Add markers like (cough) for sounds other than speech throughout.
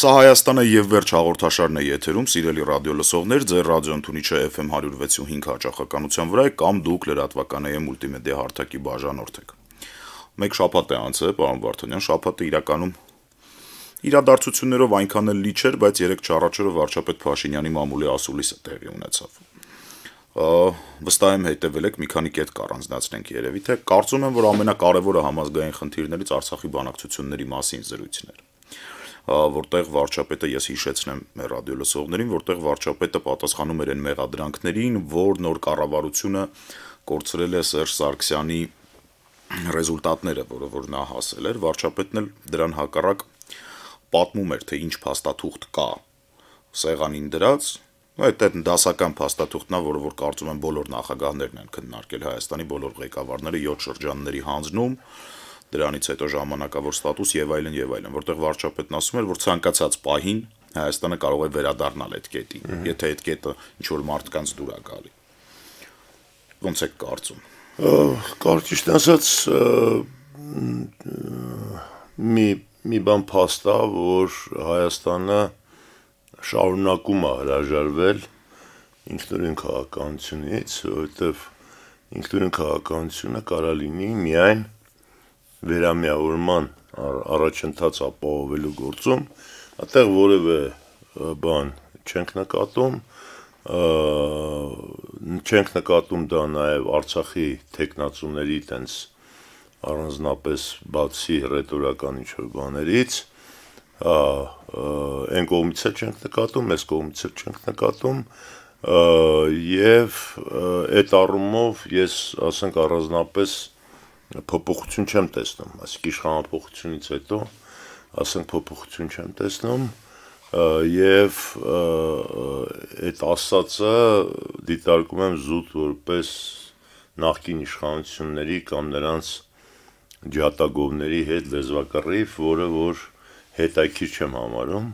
Սա Հայաստանը եւ վերջ հաղորդաշարն է եթերում, սիրելի ռադիո լսողներ, ձեր ռադիոընթունիչը FM 165 հաճախականության վրա է կամ դուք լրատվականային մուլտիմեդիա հարթակի բաժանորդ եք։ Մեկ շաբաթ է անցել, պարոն Վարդանյան, շաբաթը իրականում իրադարձություններով այնքան էլ լի չէր, բայց երեք չառաջորը վարչապետ Փաշինյանի մամուլի ասուլիսը տեղի ունեցավ։ Վստահ եմ հետևել եք, մի քանի կետ կառանձնացնենք երևի թե կարծում եմ, որ ամենակարևորը համազգային խնդիրներից Արցախի բանակցությունների մասին զրույցն էր որտեղ վարչապետը ես հիշեցնեմ մեր ռադիոլսողներին, որտեղ վարչապետը պատասխանում էր այն մեղադրանքներին, որ նոր կառավարությունը կորցրել է Սերժ Սարգսյանի ռեզուլտատները, որը որ նա հասել էր, վարչապետն էլ դրան հակառակ պատմում էր, թե ինչ փաստաթուղթ կա սեղանին դրած, այդ այդ դասական փաստաթուղթն է, որը որ կարծում եմ բոլոր նախագահներն են քննարկել Հայաստանի բոլոր ղեկավարները 7 շրջանների հանձնում, դրանից հետո ժամանակավոր ստատուս եւ այլն եւ այլն, որտեղ վարչապետն ասում էր, որ ցանկացած պահին Հայաստանը կարող է վերադառնալ այդ կետին, եթե այդ կետը ինչ որ մարդկանց դուր է գալի։ Ոնց է կարծում։ Կարճիշտ ասած մի մի բան փաստա, որ Հայաստանը շարունակում է հրաժարվել ինքնուրույն քաղաքականությունից, որովհետև ինքնուրույն քաղաքականությունը կարա լինի միայն վերամիավորման առաջընթաց ապահովելու գործում, այդտեղ որևէ բան չենք նկատում, չենք նկատում դա նաև Արցախի տեխնացուների տենց առանձնապես բացի ռետորական ինչ-որ բաներից, հա, այն կողմից էլ չենք նկատում, այս կողմից էլ չենք նկատում, եւ այդ առումով ես ասենք առանձնապես փոփոխություն չեմ տեսնում, ասիկ իշխանապողությունից հետո ասենք փոփոխություն չեմ տեսնում եւ այդ ասածը դիտարկում եմ զուտ որպես նախկին իշխանությունների կամ նրանց ջատագովների հետ լեզվակռիվ, որը որ հետաքրքիր չեմ համարում։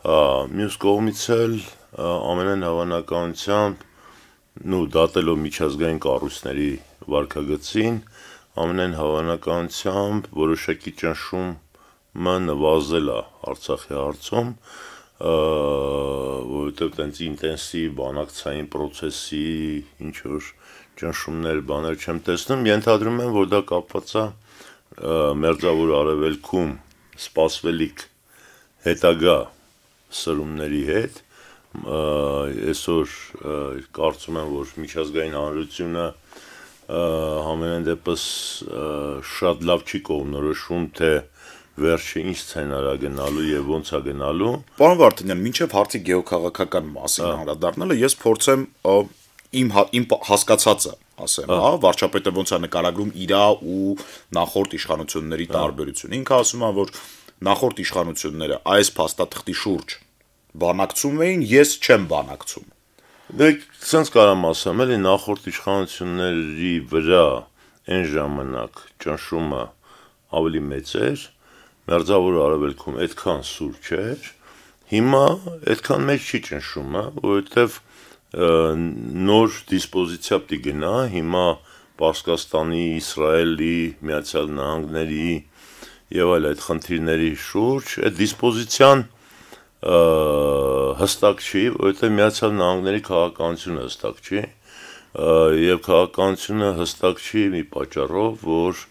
Ա, մյուս կողմից էլ ամենայն հավանականությամբ նու դատելով միջազգային կառույցների վարկագծին, ամենայն հավանականությամբ որոշակի ճնշումը նվազել է Արցախի հարցում, որովհետև տենց ինտենսիվ բանակցային process-ի ինչ որ ճնշումներ, բաներ չեմ տեսնում, ենթադրում եմ, որ դա կապված է մերձավոր արևելքում սպասվելիք հետագա սրումների հետ այսօր կարծում եմ որ միջազգային հանրությունը համենայն դեպս շատ լավ չի կողմնորոշում, թե վերջը ինչ սցենարա գնալու եւ ոնց է գնալու։ Պարոն Վարդանյան, մինչեւ հարցի գեոքաղաքական մասին անդրադառնալը ես փորձեմ իմ հա, իմ հասկացածը ասեմ, հա, վարչապետը ոնց է նկարագրում իր ու նախորդ իշխանությունների տարբերությունը։ Ինքը ասում է, որ նախորդ իշխանությունները այս փաստաթղթի շուրջ բանակցում էին, ես չեմ բանակցում Դեք ցենց կարամ ասեմ, էլի նախորդ իշխանությունների վրա այն ժամանակ ճնշումը ավելի մեծ էր, մերձավոր արևելքում այդքան սուր չէր։ Հիմա այդքան մեծ չի ճնշումը, որովհետև նոր դիսպոզիցիա պիտի գնա, հիմա Պարսկաստանի, Իսրայելի, Միացյալ Նահանգների եւ այլ այդ խնդիրների շուրջ այդ դիսպոզիցիան հստակ չի, որովհետև Միացյալ Նահանգների քաղաքականությունը հստակ չի, եւ քաղաքականությունը հստակ չի մի պատճառով, որ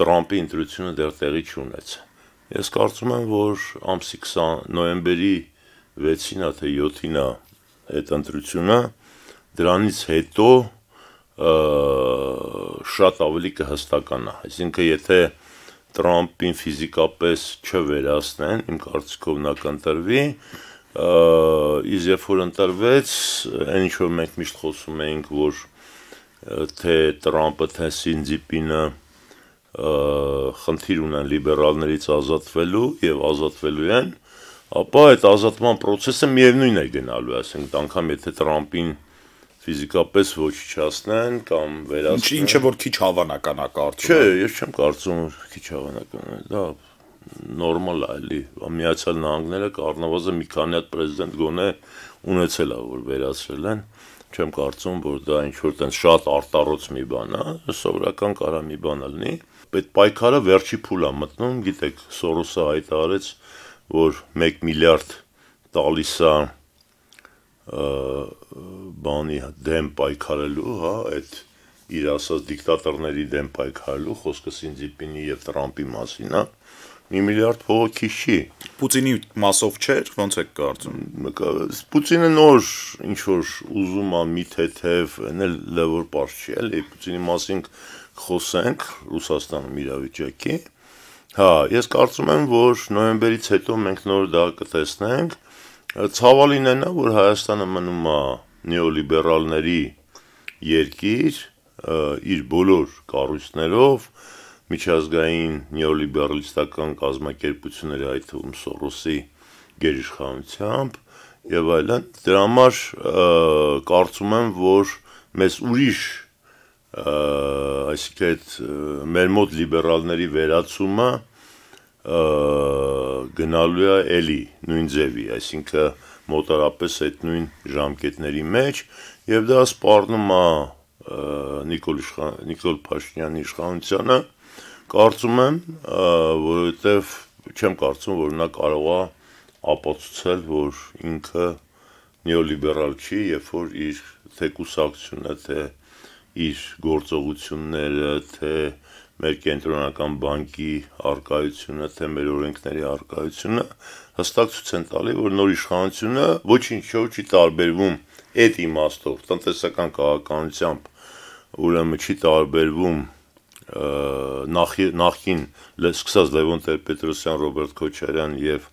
Տրամպի ընտրությունը դեռ տեղի չունեց։ Ես կարծում եմ, որ ամսի 20 նոյեմբերի 6-ին, թե 7-ին այդ ընտրությունը դրանից հետո շատ ավելի կհստականա։ Այսինքն եթե Տրամպին ֆիզիկապես չվերացնեն, իմ կարծիքով նա կընտրվի, իսկ երբ որ ընտրվեց, այն ինչ որ մենք միշտ խոսում էինք, որ թե Տրամպը, թե Սինձիպինը խնդիր ունեն լիբերալներից ազատվելու եւ ազատվելու են, ապա այդ ազատման process-ը միևնույն է գնալու, ասենք, անգամ եթե Տրամպին ֆիզիկապես ոչ չասնեն կամ վերացնեն։ Ինչ ինչը որ քիչ հավանական է կարծում։ Չէ, ես չեմ կարծում որ քիչ հավանական է։ Դա նորմալ է, էլի։ Միացյալ Նահանգները կառնավազը մի քանի հատ պրեզիդենտ գոնե ունեցել է որ վերացրել են։ Չեմ կարծում որ դա ինչ որ տենց շատ արտառոց մի բան է, սովորական կարա մի բան լինի։ Պետ պայքարը վերջի փուլ է մտնում, գիտեք, Սորոսը հայտարարեց, որ 1 միլիարդ տալիս է բանի հա, դեմ պայքարելու, հա, այդ իր ասած դիկտատորների դեմ պայքարելու, խոսքս Սինզիպինի եւ Տրամպի մասին է։ հա, 1 միլիարդ փողը քիչ չի։ Պուտինի մասով չէր, ոնց է կարծում։ Պուտինը նոր ինչ որ ուզում է մի թեթև, այն էլ լեվոր པարզ չի, էլի Պուտինի մասին խոսենք Ռուսաստանում իրավիճակի։ Հա, ես կարծում եմ, որ նոյեմբերից հետո մենք նոր դա կտեսնենք, Ցավալին է նա, որ Հայաստանը մնում է նեոլիբերալների երկիր իր բոլոր կառույցներով միջազգային նեոլիբերալիստական կազմակերպությունների այդ թվում Սորոսի գերիշխանությամբ եւ այլն դրա համար կարծում եմ որ մեզ ուրիշ այսինքն այդ մեր մոտ լիբերալների վերացումը գնալու է էլի նույն ձևի, այսինքն մոտարապես այդ նույն ժամկետների մեջ եւ դա սպառնում է Նիկոլ իշխան, Նիկոլ Փաշինյանի իշխանությանը կարծում եմ, որովհետեւ չեմ կարծում, որ նա կարող է ապացուցել, որ ինքը նեոլիբերալ չի, երբ որ իր թե կուսակցությունը, թե իր գործողությունները, թե մեր կենտրոնական բանկի արկայությունը, թե մեր օրենքների արկայությունը հստակ ցույց են տալի, որ նոր իշխանությունը ոչինչով չի տարբերվում այդ իմաստով, տնտեսական քաղաքականությամբ, ուրեմն չի տարբերվում նախին սկսած Լևոն Տեր-Պետրոսյան, Ռոբերտ Քոչարյան եւ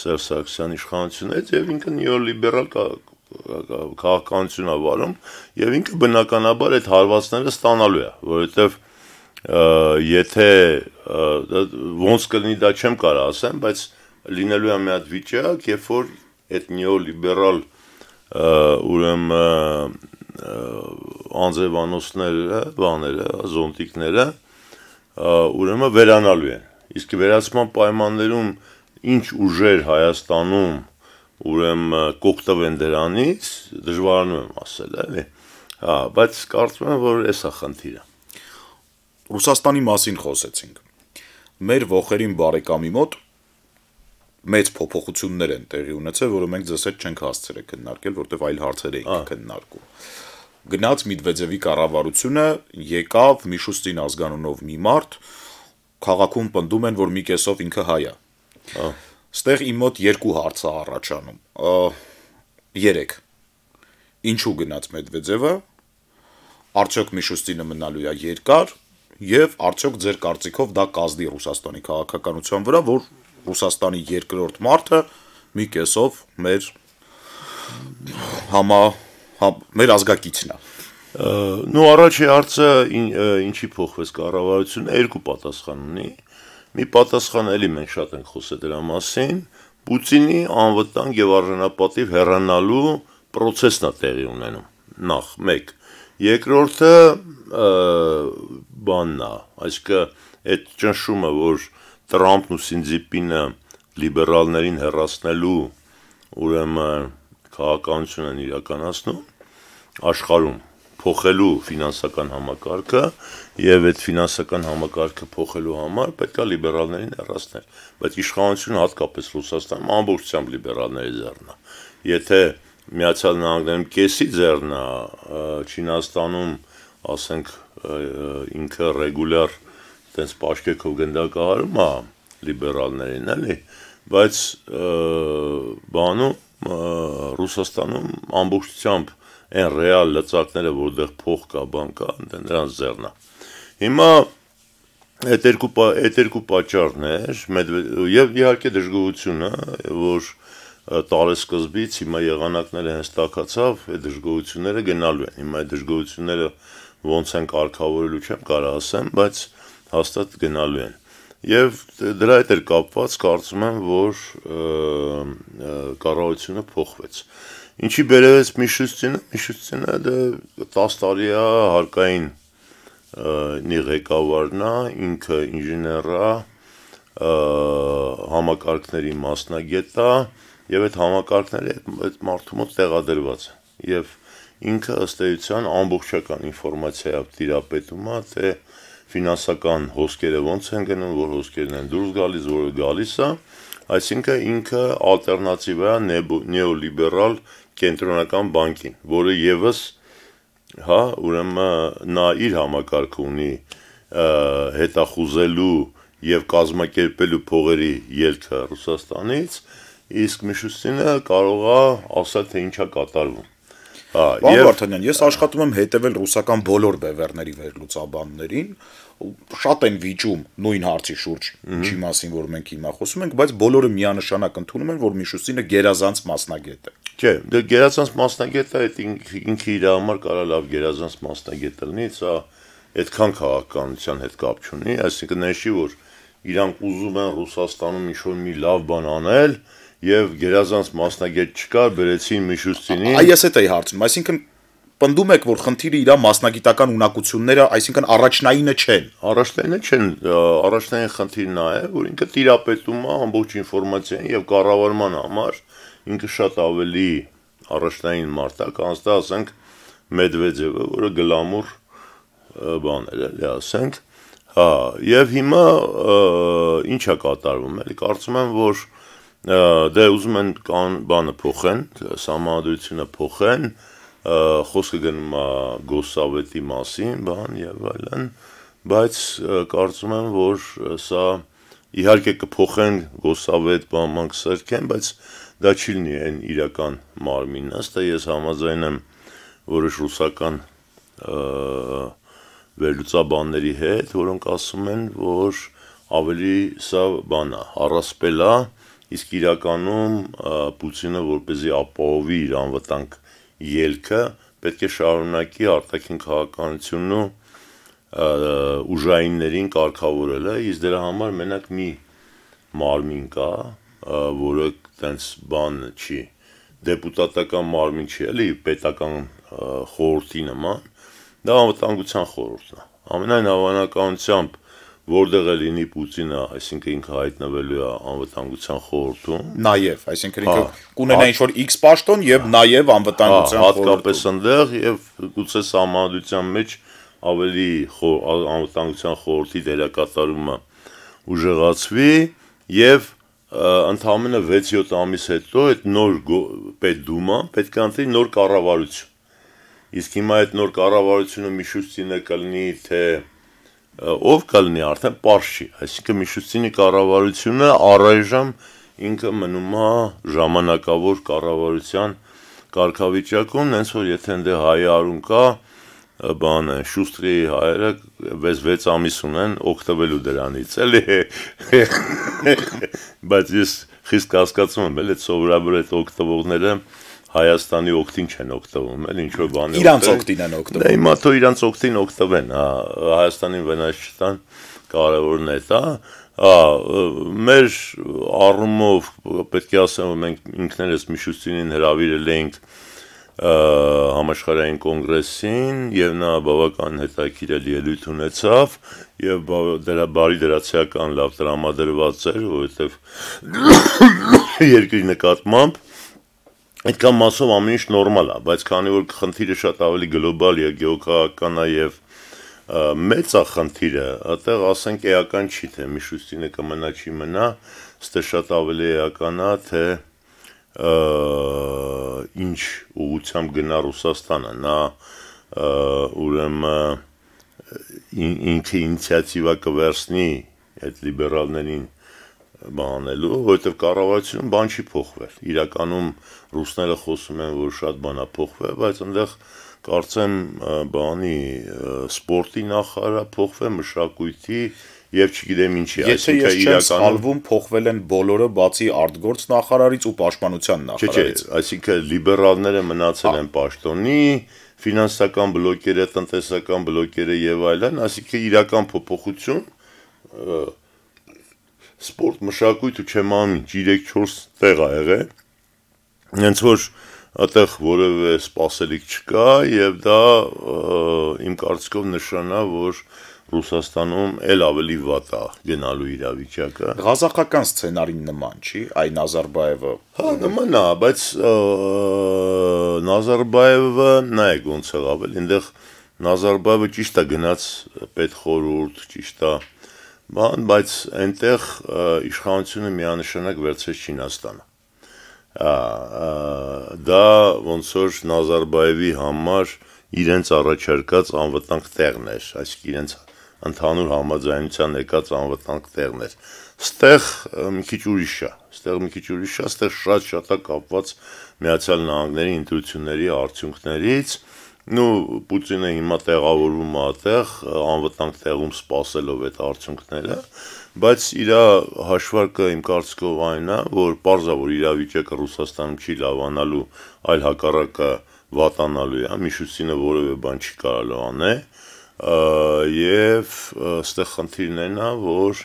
Սերժ Սարգսյան իշխանությունից եւ ինքը նեոլիբերալ քաղաքականություն ա վարում եւ ինքը բնականաբար այդ հարվածները ստանալու է, որովհետեւ եթե ոնց կլինի դա չեմ կարող ասեմ, բայց լինելու է մի հատ վիճակ, երբ որ այդ նեոլիբերալ ուրեմն անձևանոցները, բաները, զոնտիկները ուրեմն վերանալու են։ Իսկ վերացման պայմաններում ինչ ուժեր Հայաստանում ուրեմն կօգտվեն դրանից, դժվարանում եմ ասել, էլի։ Հա, բայց կարծում եմ, որ էսա խնդիրը։ Ռուսաստանի մասին խոսեցինք։ Մեր ողերին բարեկամի մոտ մեծ փոփոխություններ են տեղի ունեցել, որը մենք ձեզ հետ չենք հասցրել քննարկել, որտեղ այլ հարցեր էինք քննարկում։ Գնաց Միդվեդևի կառավարությունը, եկավ Միշուստին ազգանունով մի մարդ, քաղաքում պնդում են, որ մի կեսով ինքը հայ է։ Ստեղ իմ մոտ երկու հարց է առաջանում։ 3 ինչու գնաց Մեդվեդևը, արդյոք Միշուստինը մնալու է երկար, եւ արդյոք ձեր կարծիքով դա կազդի Ռուսաստանի քաղաքականության վրա, որ Ռուսաստանի երկրորդ մարտը մի կեսով մեր համա հա, մեր ազգակիցն է։ Նու առաջի հարցը ին, ինչի փոխվեց կառավարությունը երկու պատասխան ունի։ Մի պատասխան էլի մենք շատ ենք խոսել դրա մասին, Պուտինի անվտանգ եւ արժանապատիվ հեռանալու process-ն է տեղի ունենում։ Նախ 1 Երկրորդը բանն է, այսինքն այդ ճնշումը, որ Տրամփն ու Սինձիպինը լիբերալներին հերացնելու ուրեմն քաղաքականություն են իրականացնում աշխարհում փոխելու ֆինանսական համակարգը եւ այդ ֆինանսական համակարգը փոխելու համար պետքա լիբերալներին հեռացնել բայց իշխանությունը հատկապես Ռուսաստանում ամբողջությամբ լիբերալների ձեռնա եթե Միացյալ Նահանգներում կեսի ձեռնա Չինաստանում, ասենք ինքը ռեգուլյար տենց պաշկեք հոգենդակահարում է լիբերալներին, էլի, բայց բանում Ռուսաստանում ամբողջությամբ այն ռեալ լծակները, որտեղ փող կա, բան կա, նրանց ձեռնա։ Հիմա այդ երկու այդ երկու պատճառներ եւ իհարկե դժգոհությունը, որ տարեսկզբից հիմա եղանակները հենց տակացավ, այդ դժգոհությունները գնալու են։ Հիմա այդ դժգոհությունները ոնց են կարգավորելու չեմ կարող ասեմ, բայց հաստատ գնալու են։ Եվ դրա հետ էր կապված, կարծում եմ, որ կառավարությունը փոխվեց։ Ինչի բերեց Միշուստինը, Միշուստինը դա 10 տարի է հարկային նի ղեկավարն է, ինքը ինժեներ է, համակարգների մասնագետ է, եւ այդ համակարգները այդ մարդու մոտ տեղադրված են եւ ինքը ըստ էության ամբողջական ինֆորմացիայով տիրապետում է թե ֆինանսական հոսքերը ոնց են գնում, որ հոսքերն են դուրս գալիս, որը գալիս է, այսինքն ինքը ալտերնատիվ է նեոլիբերալ կենտրոնական բանկին, որը եւս հա, ուրեմն նա իր համակարգը ունի հետախուզելու եւ կազմակերպելու փողերի ելքը Ռուսաստանից, իսկ Միշուստինը կարող է ասել թե ինչա կատարվում։ Հա, եւ Վարդանյան, ես աշխատում եմ հետեւել ռուսական բոլոր բևերների վերլուծաբաններին, շատ են վիճում նույն հարցի շուրջ, ինչի մասին որ մենք հիմա խոսում ենք, բայց բոլորը միանշանակ ընդունում են, որ Միշուստինը գերազանց մասնագետ է։ Չէ, դե գերազանց մասնագետը այդ ինքը իր համար կարա լավ գերազանց մասնագետ լինի, սա այդքան քաղաքականության հետ կապ չունի, այսինքն նշի որ իրանք ուզում են Ռուսաստանում ինչ-որ մի լավ բան անել, եւ գերազանց մասնագետ չկար, բերեցին Միշուստինին։ Այ ես էդ էի հարցնում, այսինքն պնդում եք, որ խնդիրը իր մասնագիտական ունակությունները, այսինքն առաջնայինը չեն։ Առաջնայինը չեն, առաջնային խնդիրն է, որ ինքը տիրապետում է ամբողջ ինֆորմացիային եւ կառավարման համար ինքը շատ ավելի առաջնային մարդ է, կանստա ասենք Մեդվեդևը, որը գլամուր բան էր, էլի ասենք։ Հա, եւ հիմա ինչ է կատարվում, էլի կարծում եմ, որ դե ուզում են կան բանը փոխեն, համադրությունը փոխեն, խոսքը գնում է գոսավետի մասին, բան եւ այլն, բայց կարծում եմ, որ սա իհարկե կփոխեն գոսավետ բամանք սերքեն, բայց դա չի լինի այն իրական մարմինն, ըստ ես համաձայն եմ որոշ ռուսական վերլուծաբանների հետ, որոնք ասում են, որ ավելի սա բանա, առասպելա, իսկ իրականում Պուտինը որպեսզի ապահովի իր անվտանգ ելքը, պետք է շարունակի արտաքին քաղաքականությունն ու ուժայիններին կարգավորելը, իսկ դրա համար մենակ մի մարմին կա, որը տենց բան չի, դեպուտատական մարմին չի, էլի պետական խորհրդի նման, դա անվտանգության խորհուրդն է։ Ամենայն հավանականությամբ որտեղ է լինի Պուտինը, այսինքն ինքը հայտնվելու է անվտանգության խորհրդում։ Նաև, այսինքն ինքը հա, կունենա ինչ որ X պաշտոն եւ հա, նաև հա, անվտանգության խորհուրդ։ Հատկապես այնտեղ եւ գուցե համանդության մեջ ավելի անվտանգության խորհրդի դերակատարումը ուժեղացվի եւ ընդամենը 6-7 ամիս հետո այդ նոր պետդումը պետք է ընտրի նոր կառավարություն։ Իսկ հիմա այդ նոր կառավարությունը մի շուտ ցինը կլինի թե ով կլինի արդեն པարշի, այսինքն Միշուստինի կառավարությունը առայժմ ինքը մնում է ժամանակավոր կառավարության կարգավիճակում, նենց որ եթե ընդ հայարուն կա, բան է, շուստրի հայերը 6-6 ամիս ունեն օգտվելու դրանից, էլի։ Բայց ես խիստ կասկածում եմ, էլ այդ սովորաբար այդ օգտվողները Հայաստանի օկտին չեն օգտվում, էլ ինչ որ բան է։ Իրանց օկտին են օգտվում։ Դե հիմա թո իրանց օկտին օգտվեն, հա, Հայաստանին վնաս չտան, կարևորն է դա։ հա։ Ա հա, մեր առումով պետք է ասեմ, մենք ինքներս Միշուստինին հրավիրել էինք համաշխարհային կոնգրեսին եւ նա բավական հետաքրքիր ելույթ ունեցավ եւ դրա բարի դրացիական լավ դրամադրված էր, որովհետեւ (coughs) երկրի նկատմամբ այդքան մասով ամեն ինչ նորմալ է, բայց քանի որ խնդիրը շատ ավելի գլոբալ է, գեոքաղաքական է եւ մեծ է խնդիրը, այդտեղ ասենք էական չի թե միշուստինը կմնա չի մնա, ստե շատ ավելի էական է թե ինչ ուղությամբ գնա Ռուսաստանը, նա ուրեմն ինքը ինիցիատիվա կվերցնի այդ լիբերալներին բանելու, որովհետև կառավարությունում բան չի փոխվել։ Իրականում ռուսները խոսում են, որ շատ բան է փոխվել, բայց այնտեղ կարծեմ բանի սպորտի նախարարը փոխվել մշակույթի եւ չգիտեմ ինչի, այսինքն իրականում Եթե ես չեմ սխալվում, փոխվել են բոլորը բացի արտգործ նախարարից ու պաշտպանության նախարարից։ Չէ, այսինքն լիբերալները մնացել են պաշտոնի, ֆինանսական բլոկերը, տնտեսական բլոկերը եւ այլն, այսինքն իրական փոփոխություն սպորտ մշակույթը չեմ անում 3-4 տեղ ա եղել հենց որ այդտեղ որևէ սпасելիք չկա եւ դա իմ կարծիքով նշանա, որ Ռուսաստանում էլ ավելի վատ է գնալու իրավիճակը։ Ղազախական սցենարին նման չի, այ Նազարբաևը։ Հա, նման է, բայց Նազարբաևը նայեք ոնց եղավ, այնտեղ Նազարբաևը ճիշտ է գնաց պետխորհուրդ, ճիշտ է բան, բայց այնտեղ իշխանությունը միանշանակ վերցրեց Չինաստանը դա ոնց որ Նազարբաևի համար իրենց առաջարկած անվտանգ տեղն էր, այսինքն իրենց ընդհանուր համաձայնության եկած անվտանգ տեղն էր։ Ստեղ մի քիչ ուրիշ է, ստեղ մի քիչ ուրիշ է, ստեղ շատ շատ է կապված Միացյալ Նահանգների ինտրուցիոնների արդյունքներից, նու Պուտինը հիմա տեղավորվում է այդտեղ անվտանգ տեղում սпасելով այդ արդյունքները, բայց իր հաշվարկը իմ կարծիքով այն է, որ պարզավոր իրավիճակը Ռուսաստանում չի լավանալու, այլ հակառակը վատանալու է, Միշուսինը որևէ բան չի կարալու անել, եւ այստեղ խնդիրն այն է, որ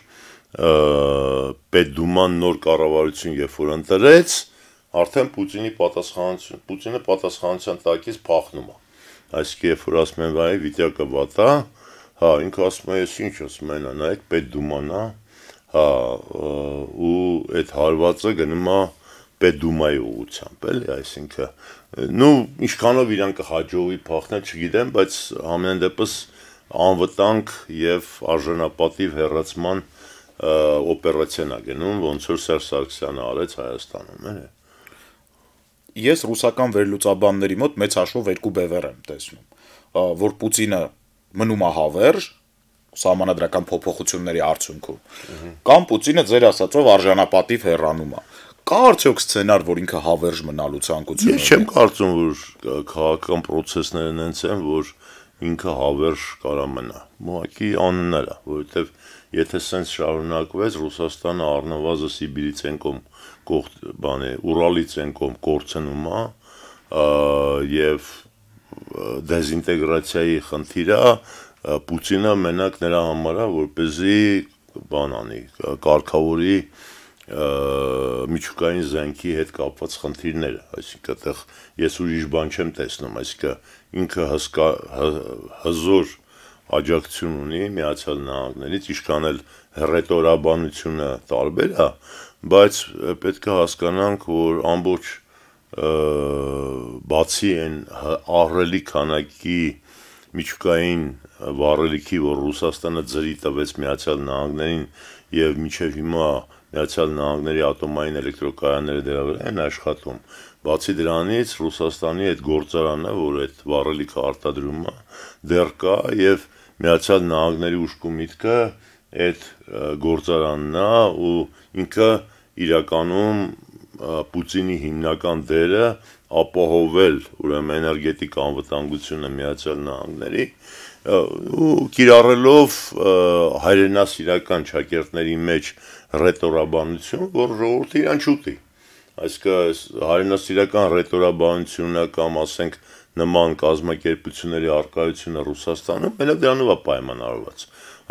պետդուման նոր կառավարություն երբ որ ընտրեց, արդեն Պուտինի պատասխանատվություն, Պուտինը պատասխանատվության տակից փախնում է։ Այսինքն երբ որ ասում են վայ վիդեոկը վատա, հա ինքը ասում է ես ինչ ասում են, նայեք պետդուման է, հա ու այդ հարվածը գնում է պետդումայի ուղությամբ, էլի, այսինքն նու ինչքանով իրան կհաջողի փախնել, չգիտեմ, բայց ամեն դեպս անվտանգ եւ արժանապատիվ հերացման օպերացիան է գնում, ոնց որ Սերժ Սարգսյանը արեց Հայաստանում, էլի։ Ես ռուսական վերլուծաբանների մոտ մեծ հաշվով երկու բևեր եմ տեսնում, որ Պուտինը մնում է հավերժ սահմանադրական փոփոխությունների արդյունքում։ Կամ Պուտինը ձեր ասածով արժանապատիվ հեռանում է։ Կա արդյոք սցենար, որ ինքը հավերժ մնալու ցանկություն ունի։ Ես չեմ կարծում, որ քաղաքական process-ներն այնց են, որ ինքը հավերժ կարա մնա։ Ուղղակի աննելա, որովհետև եթե սենց շարունակվեց Ռուսաստանը առնվազն Սիբիրիցենկոմ կող բան է, Ուրալիցենկոմ կորցնում է, եւ դեզինտեգրացիայի խնդիրը Պուտինը մենակ նրա համար է, որպեսզի բան անի, կարգավորի միջուկային զենքի հետ կապված խնդիրները, այսինքն այդտեղ ես ուրիշ բան չեմ տեսնում, այսինքն ինքը հսկա հզոր աջակցություն ունի Միացյալ Նահանգներից, ինչքան էլ հռետորաբանությունը տարբեր է, բայց պետք է հասկանանք, որ ամբողջ բացի այն ահռելի քանակի միջուկային վառելիքի, որ Ռուսաստանը ծրի տվեց Միացյալ Նահանգներին եւ միջև հիմա Միացյալ Նահանգների ատոմային էլեկտրոկայանները դերավեր են աշխատում։ Բացի դրանից Ռուսաստանի այդ գործարանը, որ այդ վառելիքը արտադրում է, դեռ կա եւ Միացյալ Նահանգների ուշքու միտքը այդ գործարանն է ու ինքը իրականում Պուտինի հիմնական դերը ապահովել ուրեմն էներգետիկ անվտանգությունը Միացյալ Նահանգների ու կիրառելով հայրենասիրական ճակերտների մեջ ռետորաբանություն, որ ժողովուրդը իրան չուտի։ Այսինքն հայրենասիրական ռետորաբանությունը կամ ասենք նման կազմակերպությունների արկայությունը Ռուսաստանում հենց դրանով է պայմանավորված։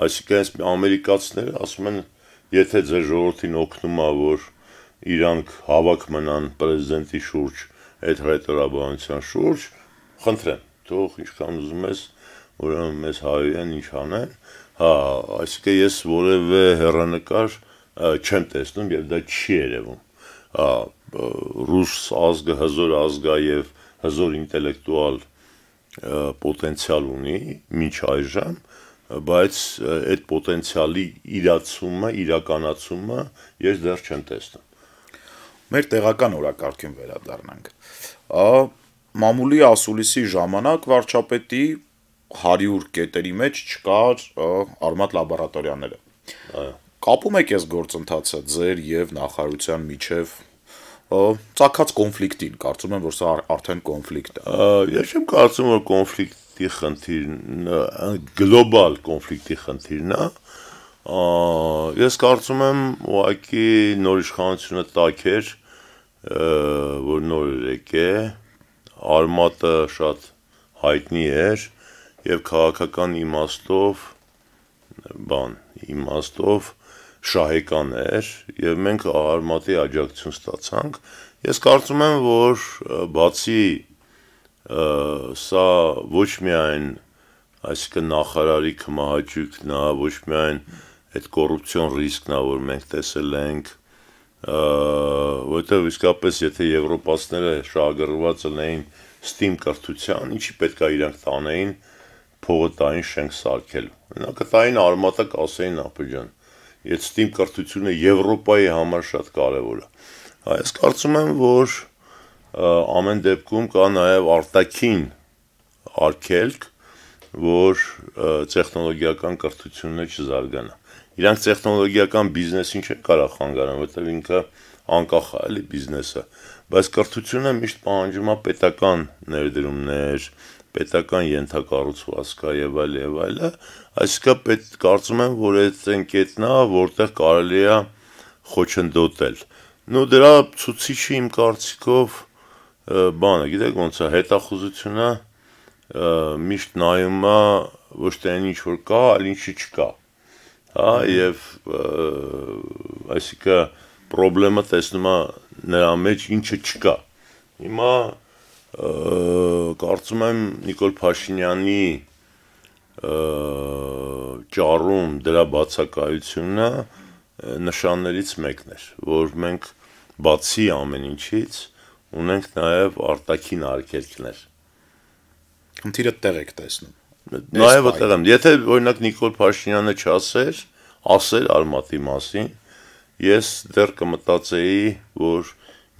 Այսինքն այս ամերիկացիները ասում են, եթե ձեր ժողովրդին օգնում է, որ իրանք հավաք մնան պրեզիդենտի շուրջ, այդ հայտարարության շուրջ, խնդրեմ, թող ինչքան ուզում ես, ուրեմն մեզ հայերեն ինչ անեն, հա, այսինքն ես որևէ հերանեկար չեմ տեսնում եւ դա չի երևում։ Հա, ռուս ազգը հզոր ազգ է եւ հզոր ինտելեկտուալ պոտենցիալ ունի մինչ այժմ, բայց այդ պոտենցիալի իրացումը, իրականացումը ես դեռ չեմ տեսնում մեր տեղական օրակարգին վերադառնանք։ Մամուլի ասուլիսի ժամանակ վարչապետի 100 կետերի մեջ չկար արմատ լաբորատորիաները։ Այո։ Կապում եք այս գործընթացը ձեր եւ նախարարության միջև ցակած կոնֆլիկտին, կարծում եմ, որ սա արդեն կոնֆլիկտ է։ Ես չեմ կարծում, որ կոնֆլիկտի խնդիրն գլոբալ կոնֆլիկտի խնդիրն է։ Ես կարծում եմ, ուղղակի նոր իշխանությունը տակեր որ նոր եկե, արմատը շատ հայտնի էր եւ քաղաքական իմաստով բան, իմաստով շահեկան էր եւ մենք արմատի աջակցություն ստացանք։ Ես կարծում եմ, որ բացի սա ոչ միայն այսինքն նախարարի կմահաճյուկն է, ոչ միայն այդ կոռուպցիոն ռիսկն է, որ մենք տեսել ենք, որտեղ իսկապես եթե եվրոպացները շահագրգռված լինեին Steam կրթության, ինչի պետք է իրանք տանեին փողը տային շենք սարքել։ Նա կտային արմատակ ասեին ապեջան։ Այդ Steam կրթությունը Եվրոպայի համար շատ կարևոր է։ Հա, ես կարծում եմ, որ ամեն դեպքում կա նաև արտաքին արգելք, որ տեխնոլոգիական կրթությունը չզարգանա։ Իրանք տեխնոլոգիական բիզնեսին չեն կարող խանգարան, որտեղ ինքը անկախ է էլի բիզնեսը, բայց կրթությունը միշտ պահանջում է պետական ներդրումներ, պետական ենթակառուցվածքա եւ այլ եւ այլը, այսինքն պետք կարծում եմ, որ այդ ընկետնա, որտեղ կարելի է խոչընդոտել։ Նու դրա ցուցիչը իմ կարծիքով բանը, գիտեք ոնց է, հետախուզությունը միշտ նայում է ոչ թե այն ինչ որ կա, այլ ինչի չկա։ ինչ հա եւ այսինքն խնդրեմը տեսնում է նրա մեջ ինչը չկա հիմա կարծում եմ Նիկոլ Փաշինյանի ճառում դրա բացակայությունը նշաններից մեկն էր որ մենք բացի ամեն ինչից ունենք նաեւ արտաքին արգելքներ Խնդիրը տեղ եք տեսնում Նաև այդտեղ եմ, եթե օրինակ Նիկոլ Փաշինյանը չասեր, ասեր Արմատի մասին, ես դեռ կմտածեի, որ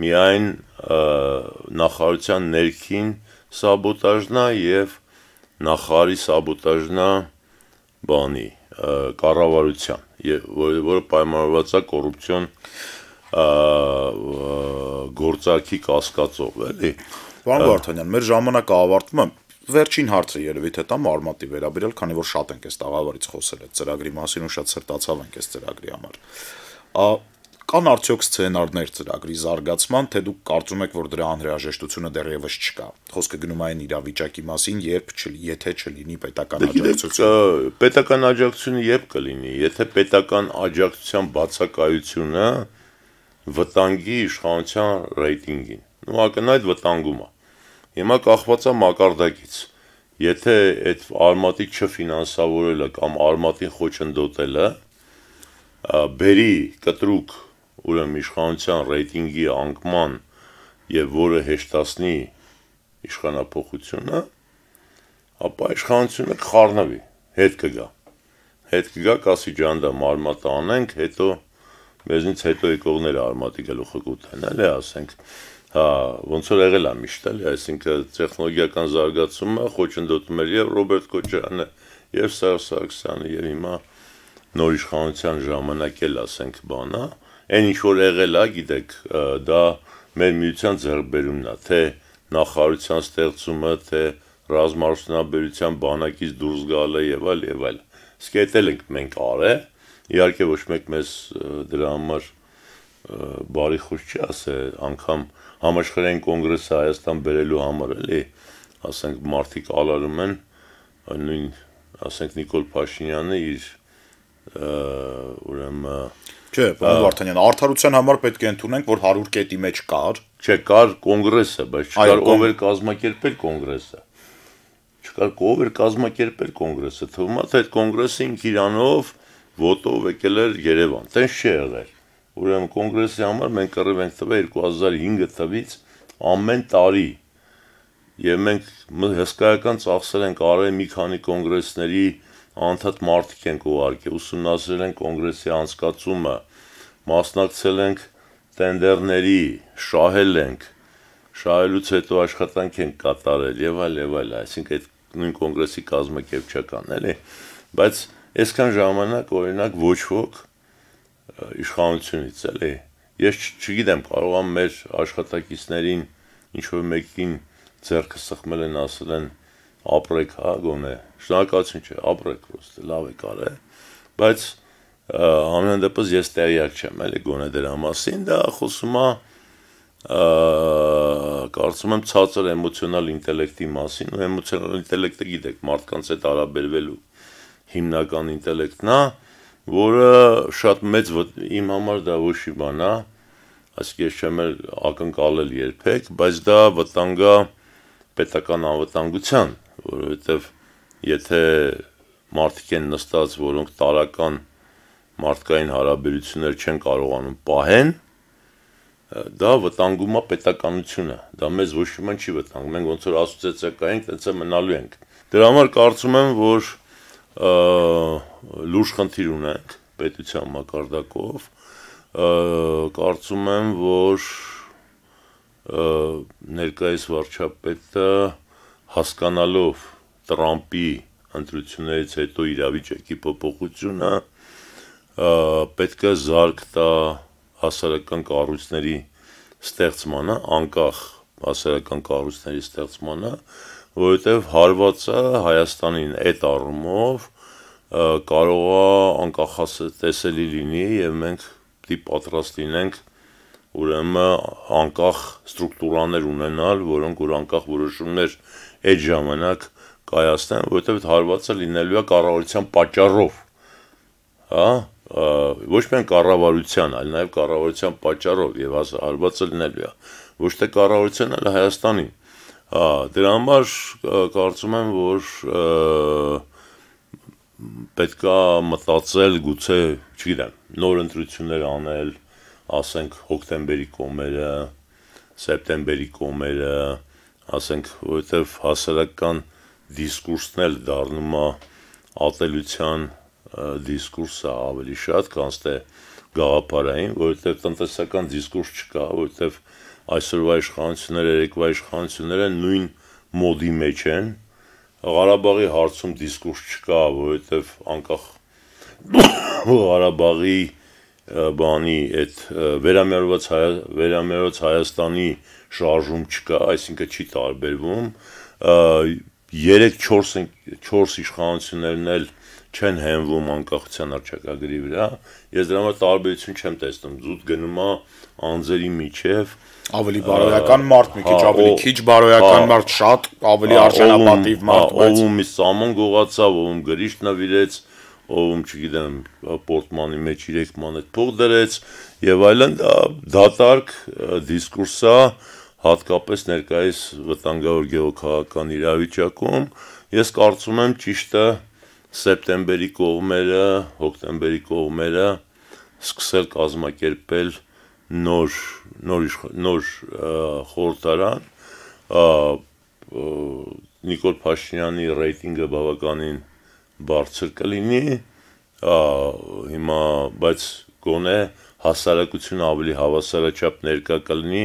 միայն նախարարության ներքին սաբոտաժնա եւ նախարարի սաբոտաժնա բանի կառավարության որը որ պայմանավորված է կոռուպցիոն գործարքի կասկածով, էլի։ Պարոն Վարդանյան, մեր ժամանակը ավարտվում է։ Վերջին հարցը երևի թե տամ արմատի վերաբերյալ, քանի որ շատ ենք այս տաղավարից խոսել այդ ծրագրի մասին ու շատ սրտացավ ենք այս ծրագրի համար։ Ա կան արդյոք սցենարներ ծրագրի զարգացման, թե դուք կարծում եք, որ դրա անհրաժեշտությունը դեռևս չկա։ Խոսքը գնում է այն իրավիճակի մասին, երբ չլ, եթե չլինի պետական դե աջակցություն։ Պետական աջակցությունը երբ կլինի, եթե պետական աջակցության բացակայությունը վտանգի իշխանության ռեյտինգին։ Ու ակնհայտ վտանգում է։ Հիմա կախված է մակարդակից։ Եթե այդ արմատի չֆինանսավորելը կամ արմատին խոչընդոտելը բերի կտրուկ ուրեմն իշխանության ռեյտինգի անկման եւ որը հեշտացնի իշխանապողությունը, ապա իշխանությունը կխառնվի, հետ կգա։ Հետ կգա կասի ջանդա մարմատը անենք, հետո մեզնից հետո եկողները արմատի գլուխը կուտեն, էլի ասենք։ Հա, ոնց որ եղել է միշտ էլի, այսինքն տեխնոլոգիական զարգացումը խոչընդոտում էր եւ Ռոբերտ Քոչարյանը, եւ Սարգսյանը, Սարգսյանը եւ հիմա նոր իշխանության ժամանակ էլ ասենք բանա, այն ինչ որ եղել է, գիտեք, դա մեր միության ձեռբերումն է, թե նախարարության ստեղծումը, թե ռազմարտունաբերության բանակից դուրս գալը եւ այլ եւ այլ։ Իսկ էտել ենք մենք արե, իհարկե ոչ մեկ մեզ դրա համար բարի խոսք չի ասել, անգամ համաշխարհային կոնգրեսը Հայաստան բերելու համար էլի, ասենք մարդիկ ալարում են նույն ասենք Նիկոլ Փաշինյանը իր ուրեմն Չէ, պարոն Վարդանյան, արդարության համար պետք է ընդունենք, որ 100 կետի մեջ կար։ Չէ, կար կոնգրեսը, բայց չկար ով էր կազմակերպել կոնգրեսը։ Չկար ով էր կազմակերպել կոնգրեսը։ Թվում է, թե այդ կոնգրեսը ինքիրանով ոտով եկել էր Երևան։ Տեն չի եղել։ Ուրեմն կոնգրեսի համար մենք կռիվ ենք տվել 2005 թվականից ամեն տարի։ Եվ մենք հսկայական ծախսեր ենք արել մի քանի կոնգրեսների անդադ մարդիկ ենք ուղարկել, ուսումնասիրել են կոնգրեսի անցկացումը, մասնակցել ենք տենդերների, շահել ենք, շահելուց հետո աշխատանք ենք կատարել եւ այլ եւ այլ, այսինքն այդ նույն կոնգրեսի կազմակերպչականն էլի, բայց այսքան ժամանակ օրինակ ոչ ոք իշխանությունից էլի։ Ես չգիտեմ, կարող եմ մեր աշխատակիցներին ինչ որ մեկին ձեռքը սխմել են, ասել են ապրեք, հա, գոնե։ Շնորհակալություն չէ, ապրեք պրոստը, լավ է կարը։ Բայց ամեն դեպս ես տեղյակ չեմ, էլի գոնե դրա մասին, դա խոսում է կարծում եմ ցածր էմոցիոնալ ինտելեկտի մասին, ու էմոցիոնալ ինտելեկտը գիտեք, մարդկանց հետ հարաբերվելու հիմնական ինտելեկտն է, ինտելեկտ որը շատ մեծ իմ համար դա ոչ մի բան է, ասիկ ես չեմ էլ ակնկալել երբեք, բայց դա վտանգա պետական անվտանգության, որովհետև եթե մարդիկ են նստած, որոնք տարական մարդկային հարաբերություններ չեն կարողանում պահեն, դա վտանգում է պետականությունը։ Դա մեզ ոչ մի բան չի վտանգում։ Մենք ոնց որ ասոցիացիա կայենք, այնպես մնալու ենք։ Դրա համար կարծում եմ, որ լուրջ խնդիր ունենք պետության մակարդակով կարծում եմ որ ներկայիս վարչապետը հասկանալով Տրամպի ընտրություններից հետո իրավիճակի փոփոխությունը պետք է զարգ տա հասարակական կառույցների ստեղծմանը, անկախ հասարակական կառույցների ստեղծմանը, որովհետև հարվածը Հայաստանին այդ առումով կարող է անկախացելի լինի եւ մենք պիտի պատրաստ լինենք ուրեմն անկախ ստրուկտուրաներ ունենալ, որոնք որ անկախ որոշումներ այդ ժամանակ կայացնեն, որովհետև այդ հարվածը լինելու է կառավարության պատճառով։ Հա, ոչ միայն կառավարության, այլ նաև կառավարության պատճառով եւ հա, հարվածը լինելու է։ Ոչ թե կառավարության, այլ Հայաստանին Հա, դրա համար կարծում եմ, որ պետքա մտածել գուցե, չգիտեմ, նոր ընտրություններ անել, ասենք հոկտեմբերի կոմերը, սեպտեմբերի կոմերը, ասենք, որովհետև հասարակական դիսկուրսն էլ դառնում է ատելության դիսկուրսը ավելի շատ, քան թե գաղափարային, որովհետև տնտեսական դիսկուրս չկա, որովհետև այսօրվա իշխանությունները, երեկվա իշխանությունները նույն մոդի մեջ են։ Ղարաբաղի հարցում դիսկուրս չկա, որովհետև անկախ Ղարաբաղի բանի այդ վերամիավորված հայ, վերամիավորված Հայաստանի շարժում չկա, այսինքն չի տարբերվում 3-4 4 իշխանություններն էլ չեն հենվում անկախության արժեքագրի վրա, ես դրա համար տարբերություն չեմ տեսնում։ Զուտ գնում է անձերի միջև ավելի բարոյական մարդ, մի քիչ հա, ավելի քիչ բարոյական հա, մարդ, շատ ավելի հա, արժանապատիվ մարդ, բայց ում մի սամոն գողացավ, ում գրիշ նվիրեց, ում չգիտեմ, պորտմանի մեջ 3 մանեթ փող դրեց եւ այլն, դատարկ դիսկուրս է հատկապես ներկայիս վտանգավոր գեոքաղաքական իրավիճակում, ես կարծում եմ ճիշտը սեպտեմբերի կողմերը, հոկտեմբերի կողմերը սկսել կազմակերպել նոր նոր նոր խորհրդարան Նիկոլ Փաշինյանի ռեյտինգը բավականին բարձր կլինի հիմա բայց գոնե հասարակությունը ավելի հավասարաչափ ներկա կլինի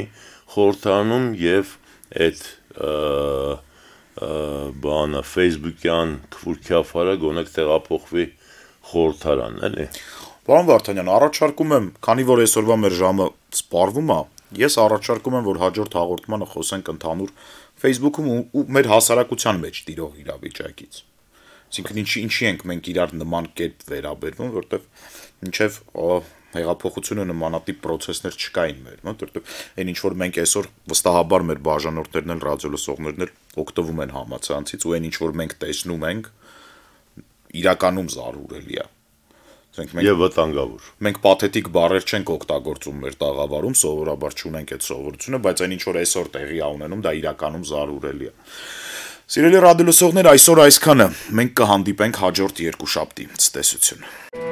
խորհրդանում եւ այդ և, և, և, և, և, և, և, և, և բանը Facebook-յան քվուրքիաֆարը գոնե տեղափոխվի խորհրդարան, էլի։ Պարոն Վարդանյան, առաջարկում եմ, քանի որ այսօրվա մեր ժամը սպառվում է, ես առաջարկում եմ, որ հաջորդ հաղորդմանը խոսենք ընդհանուր Facebook-ում ու մեր հասարակության մեջ տիրող իրավիճակից։ Այսինքն ինչի ինչի ենք մենք իրար նման կերպ վերաբերվում, որովհետև ինչև հեղափոխությունը նմանատիպ process-ներ չկային մեր, մոտ, որտեղ այն ինչ որ մենք այսօր վստահաբար մեր բաժանորդներն էլ ռադիոլսողներն էլ օգտվում են համացանցից ու այն ինչ որ մենք տեսնում ենք իրականում զարուրելի է։ Ասենք մենք եւ վտանգավոր։ Մենք պաթետիկ բարեր չենք օգտագործում մեր տաղավարում, սովորաբար չունենք այդ սովորությունը, բայց այն ինչ որ այսօր տեղի է ունենում, դա իրականում զարուրելի է։ Սիրելի ռադիոլսողներ, այսօր այսքանը։ Մենք կհանդիպենք հաջորդ երկուշաբթի։ Ցտեսություն։